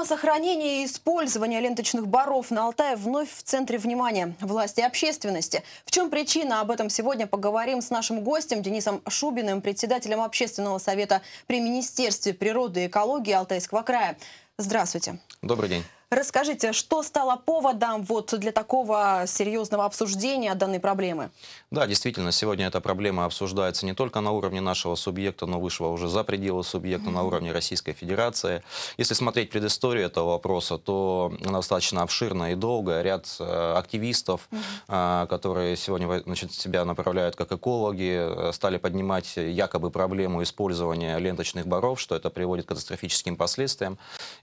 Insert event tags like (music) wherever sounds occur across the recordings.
Тема сохранения и использования ленточных баров на Алтае вновь в центре внимания власти и общественности. В чем причина? Об этом сегодня поговорим с нашим гостем Денисом Шубиным, председателем Общественного совета при Министерстве природы и экологии Алтайского края. Здравствуйте. Добрый день. Расскажите, что стало поводом вот для такого серьезного обсуждения данной проблемы? Да, действительно, сегодня эта проблема обсуждается не только на уровне нашего субъекта, но вышла уже за пределы субъекта, на уровне Российской Федерации. Если смотреть предысторию этого вопроса, то она достаточно обширная и долгая. Ряд э, активистов, э, которые сегодня значит, себя направляют как экологи, э, стали поднимать якобы проблему использования ленточных баров, что это приводит к катастрофическим последствиям.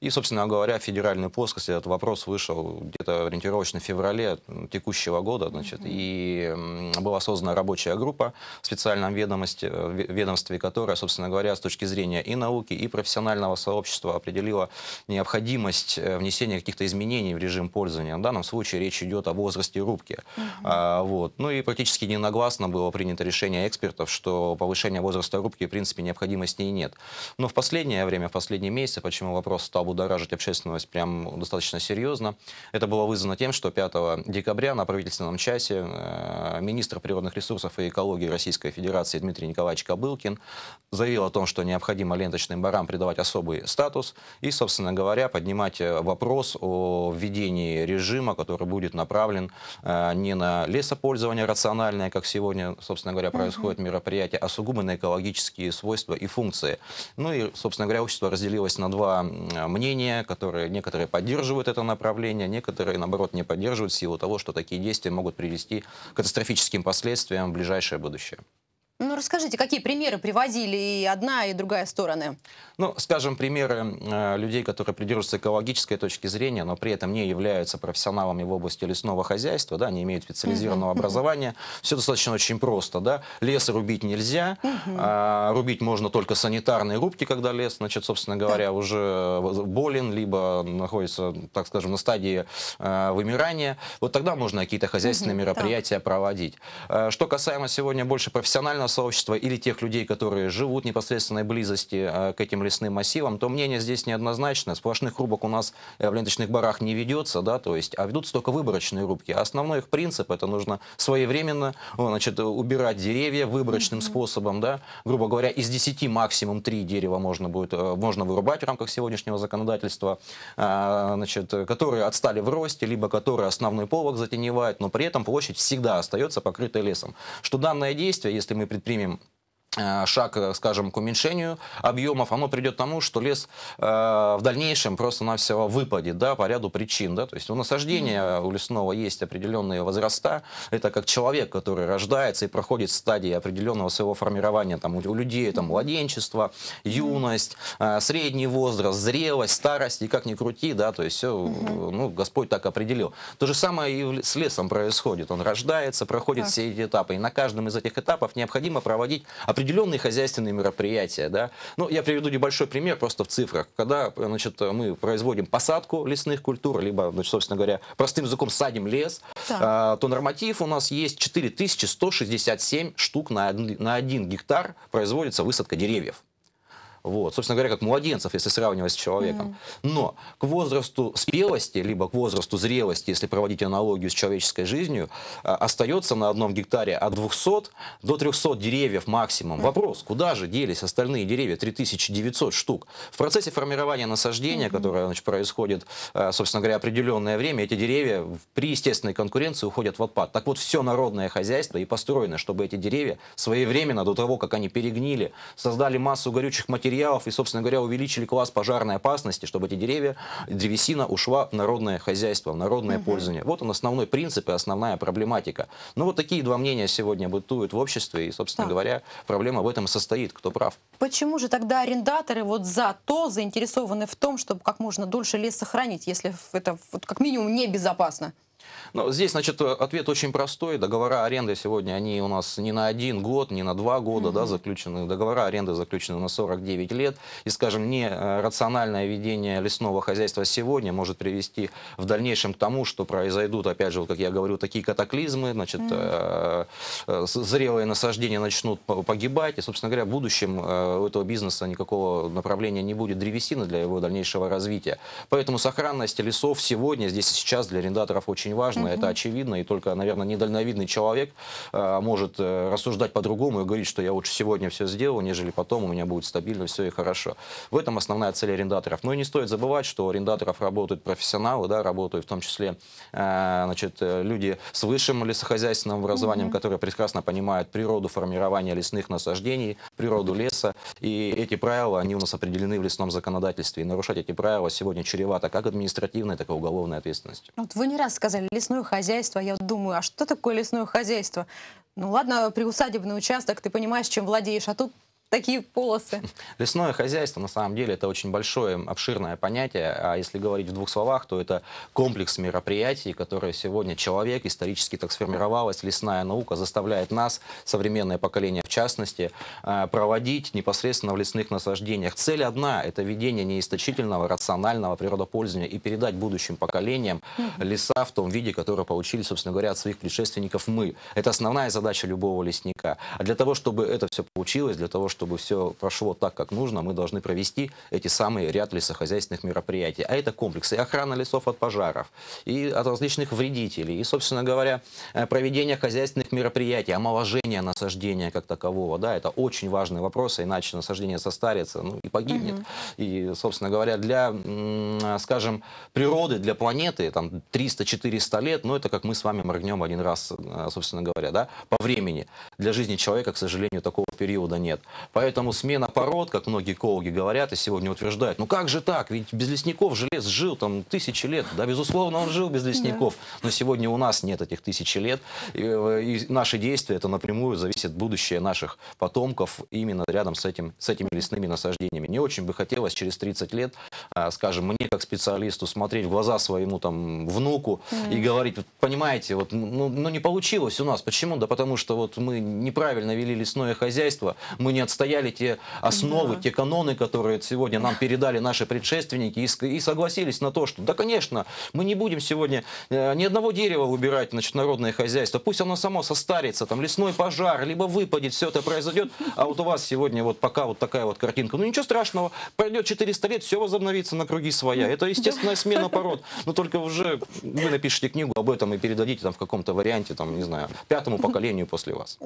И, собственно говоря, федеральной плоскости этот вопрос вышел где-то ориентировочно в феврале текущего года. Значит, и была создана рабочая группа в специальном ведомости, э, ведомстве, которая, собственно говоря, с точки зрения и науки, и профессионального сообщества определила необходимость э, внесения каких-то изменений в режим пользования. В данном случае речь идет о возрасте рубки. Угу. А, вот. Ну и практически единогласно было принято решение экспертов, что повышение возраста рубки, в принципе, необходимости и нет. Но в последнее время, в последние месяцы, почему вопрос стал будоражить общественность прям достаточно серьезно. Это было вызвано тем, что 5 декабря на правительственном часе э, министр природных ресурсов и экологии Российской Федерации Дмитрий Николаевич Кобылкин заявил о том, что необходимо ленточным барам придавать особый статус и, собственно говоря, поднимать э, вопрос о введении режима, который будет направлен э, не на лесопользование рациональное, как сегодня, собственно говоря, происходит мероприятие, а сугубо на экологические свойства и функции. Ну и, собственно говоря, общество разделилось на два мнения мнения, которые некоторые поддерживают это направление, некоторые, наоборот, не поддерживают в силу того, что такие действия могут привести к катастрофическим последствиям в ближайшее будущее. Ну, расскажите, какие примеры приводили и одна, и другая стороны? Ну, скажем, примеры э, людей, которые придерживаются экологической точки зрения, но при этом не являются профессионалами в области лесного хозяйства, да, не имеют специализированного uh -huh. образования. Все достаточно очень просто, да. Лес рубить нельзя, uh -huh. э, рубить можно только санитарные рубки, когда лес, значит, собственно говоря, uh -huh. уже э, болен, либо находится, так скажем, на стадии э, вымирания. Вот тогда можно какие-то хозяйственные uh -huh. мероприятия uh -huh. проводить. Э, что касаемо сегодня больше профессионального лесного сообщества или тех людей, которые живут в непосредственной близости а, к этим лесным массивам, то мнение здесь неоднозначное. Сплошных рубок у нас э, в ленточных барах не ведется, да, то есть, а ведутся только выборочные рубки. А основной их принцип это нужно своевременно значит, убирать деревья выборочным способом, да, грубо говоря, из 10 максимум 3 дерева можно будет э, можно вырубать в рамках сегодняшнего законодательства, а, значит, которые отстали в росте, либо которые основной полог затеневают, но при этом площадь всегда остается покрытой лесом. Что данное действие, если мы предпримем Э, шаг, э, скажем, к уменьшению объемов, оно придет к тому, что лес э, в дальнейшем просто-навсего выпадет, да, по ряду причин, да, то есть у насаждения у лесного есть определенные возраста, это как человек, который рождается и проходит стадии определенного своего формирования, там, у, людей, там, младенчество, юность, средний возраст, зрелость, старость, и как ни крути, да, то есть все, ну, Господь так определил. То же самое и с лесом происходит, он рождается, проходит так. все эти этапы, и на каждом из этих этапов необходимо проводить определенные определенные хозяйственные мероприятия. Да? Ну, я приведу небольшой пример просто в цифрах. Когда значит, мы производим посадку лесных культур, либо, значит, собственно говоря, простым языком садим лес, да. то норматив у нас есть 4167 штук на, на один гектар производится высадка деревьев. Вот, собственно говоря, как младенцев, если сравнивать с человеком. Но к возрасту спелости, либо к возрасту зрелости, если проводить аналогию с человеческой жизнью, а, остается на одном гектаре от 200 до 300 деревьев максимум. Вопрос, куда же делись остальные деревья, 3900 штук? В процессе формирования насаждения, которое значит, происходит, а, собственно говоря, определенное время, эти деревья при естественной конкуренции уходят в отпад. Так вот, все народное хозяйство и построено, чтобы эти деревья своевременно, до того, как они перегнили, создали массу горючих материалов, материалов и, собственно говоря, увеличили класс пожарной опасности, чтобы эти деревья, древесина ушла в народное хозяйство, в народное угу. пользование. Вот он основной принцип и основная проблематика. Ну вот такие два мнения сегодня бытуют в обществе, и, собственно так. говоря, проблема в этом состоит, кто прав. Почему же тогда арендаторы вот за то заинтересованы в том, чтобы как можно дольше лес сохранить, если это вот, как минимум небезопасно? Ну, здесь, значит, э, ответ очень простой. Договора аренды сегодня, они у нас не на один год, не на два года, угу. да, заключены. Договора аренды заключены на 49 лет. И, скажем, не э, рациональное ведение лесного хозяйства сегодня может привести в дальнейшем к тому, что произойдут, опять же, вот, как я говорю, такие катаклизмы, значит, угу. э, э зрелые насаждения начнут погибать. И, собственно говоря, в будущем у этого бизнеса никакого направления не будет древесины для его дальнейшего развития. Поэтому сохранность лесов сегодня, здесь и сейчас для арендаторов очень очень важно, угу. это очевидно, и только, наверное, недальновидный человек э, может э, рассуждать по-другому и говорить, что я лучше сегодня все сделал, нежели потом у меня будет стабильно все и хорошо. В этом основная цель арендаторов. Но и не стоит забывать, что у арендаторов работают профессионалы, да, работают в том числе э, значит, э, люди с высшим лесохозяйственным образованием, угу. которые прекрасно понимают природу формирования лесных насаждений, природу леса, и эти правила, они у нас определены в лесном законодательстве, и нарушать эти правила сегодня чревато как административной, так и уголовной ответственностью. Вот вы не раз сказали, сказали, лесное хозяйство. Я думаю, а что такое лесное хозяйство? Ну ладно, приусадебный участок, ты понимаешь, чем владеешь, а тут такие полосы? (laughs) Лесное хозяйство, на самом деле, это очень большое, обширное понятие. А если говорить в двух словах, то это комплекс мероприятий, которые сегодня человек, исторически так сформировалась, лесная наука, заставляет нас, современное поколение в частности, а, проводить непосредственно в лесных насаждениях. Цель одна – это ведение неисточительного, рационального природопользования и передать будущим поколениям леса в том виде, который получили, собственно говоря, от своих предшественников мы. Это основная задача любого лесника. А для того, чтобы это все получилось, для того, чтобы все прошло так, как нужно, мы должны провести эти самые ряд лесохозяйственных мероприятий. А это комплексы и охрана лесов от пожаров, и от различных вредителей, и, собственно говоря, э, проведение хозяйственных мероприятий, омоложение насаждения как такового. Да, это очень важный вопрос, иначе насаждение состарится ну, и погибнет. Угу. И, собственно говоря, для, э, скажем, природы, для планеты, там 300-400 лет, ну это как мы с вами моргнем один раз, э, собственно говоря, да, по времени. Для жизни человека, к сожалению, такого периода периода нет. Поэтому смена пород, как многие экологи говорят и сегодня утверждают, ну как же так, ведь без лесников желез жил там тысячи лет, да, безусловно, он жил без лесников, но сегодня у нас нет этих тысячи лет, и, э, и наши действия, это напрямую зависит будущее наших потомков именно рядом с, этим, с этими лесными насаждениями. Не очень бы хотелось через 30 лет, а, скажем, мне как специалисту смотреть в глаза своему там внуку mm. и говорить, понимаете, вот, ну, ну не получилось у нас, почему? Да потому что вот мы неправильно вели лесное хозяйство, хозяйства, мы не отстояли те основы, да. те каноны, которые сегодня нам передали наши предшественники, и, и согласились на то, что, да, конечно, мы не будем сегодня э, ни одного дерева выбирать, значит, народное хозяйство, пусть оно само состарится, там, лесной пожар, либо выпадет, все это произойдет, а вот у вас сегодня вот пока вот такая вот картинка, ну ничего страшного, пройдет 400 лет, все возобновится на круги своя, это естественная смена пород, но только уже вы напишите книгу об этом и передадите там в каком-то варианте, там, не знаю, пятому поколению после вас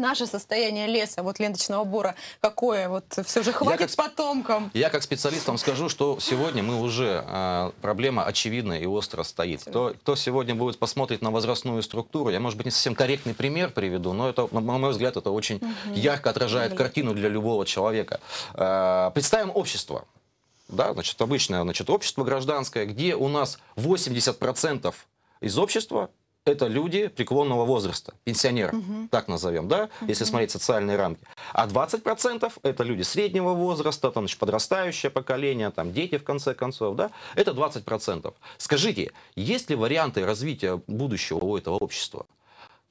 наше состояние леса, вот ленточного бора, какое? Вот все же хватит я как, потомкам. Я как специалист вам скажу, что сегодня мы уже, э, проблема очевидная и остро стоит. Кто, кто сегодня будет посмотреть на возрастную структуру, я, может быть, не совсем корректный пример приведу, но это, на мой взгляд, это очень угу. ярко отражает Блин. картину для любого человека. Э, представим общество. Да, значит, обычное значит, общество гражданское, где у нас 80% из общества это люди преклонного возраста, пенсионеры, угу. так назовем, да, угу. если смотреть социальные рамки. А 20% это люди среднего возраста, там, значит, подрастающее поколение, там, дети, в конце концов, да, это 20%. Скажите, есть ли варианты развития будущего у этого общества?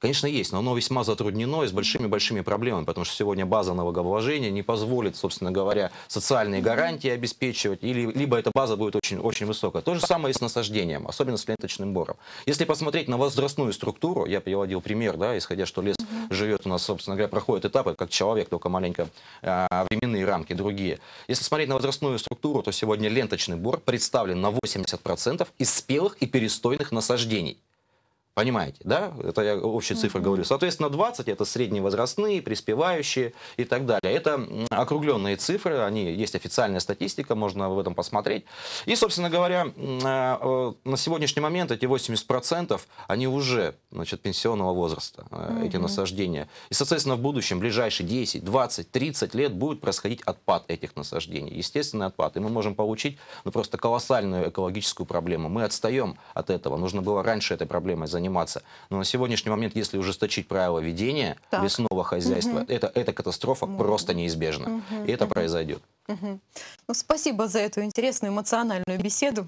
Конечно, есть, но оно весьма затруднено и с большими-большими проблемами, потому что сегодня база налогообложения не позволит, собственно говоря, социальные гарантии обеспечивать, или, либо эта база будет очень, очень высокая. То же самое и с насаждением, особенно с ленточным бором. Если посмотреть на возрастную структуру, я приводил пример, да, исходя, что лес живет у нас, собственно говоря, проходит этапы, как человек, только маленько э, временные рамки другие. Если смотреть на возрастную структуру, то сегодня ленточный бор представлен на 80% из спелых и перестойных насаждений. Понимаете, да? Это я общие цифры mm-hmm. говорю. Соответственно, 20 это средневозрастные, приспевающие и так далее. Это округленные цифры, они есть официальная статистика, можно в этом посмотреть. И, собственно говоря, э, э, на сегодняшний момент эти 80% они уже значит, пенсионного возраста, mm-hmm. эти насаждения. И, соответственно, в будущем, в ближайшие 10, 20, 30 лет будет происходить отпад этих насаждений, естественный отпад. И мы можем получить ну, просто колоссальную экологическую проблему. Мы отстаем от этого. Нужно было раньше этой проблемой заниматься заниматься. Но на сегодняшний момент, если ужесточить правила ведения так. лесного хозяйства, угу. это, эта катастрофа угу. просто неизбежна. Угу. И это угу. произойдет. Угу. Ну, спасибо за эту интересную эмоциональную беседу.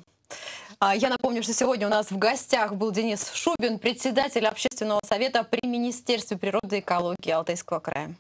А, я напомню, что сегодня у нас в гостях был Денис Шубин, председатель Общественного совета при Министерстве природы и экологии Алтайского края.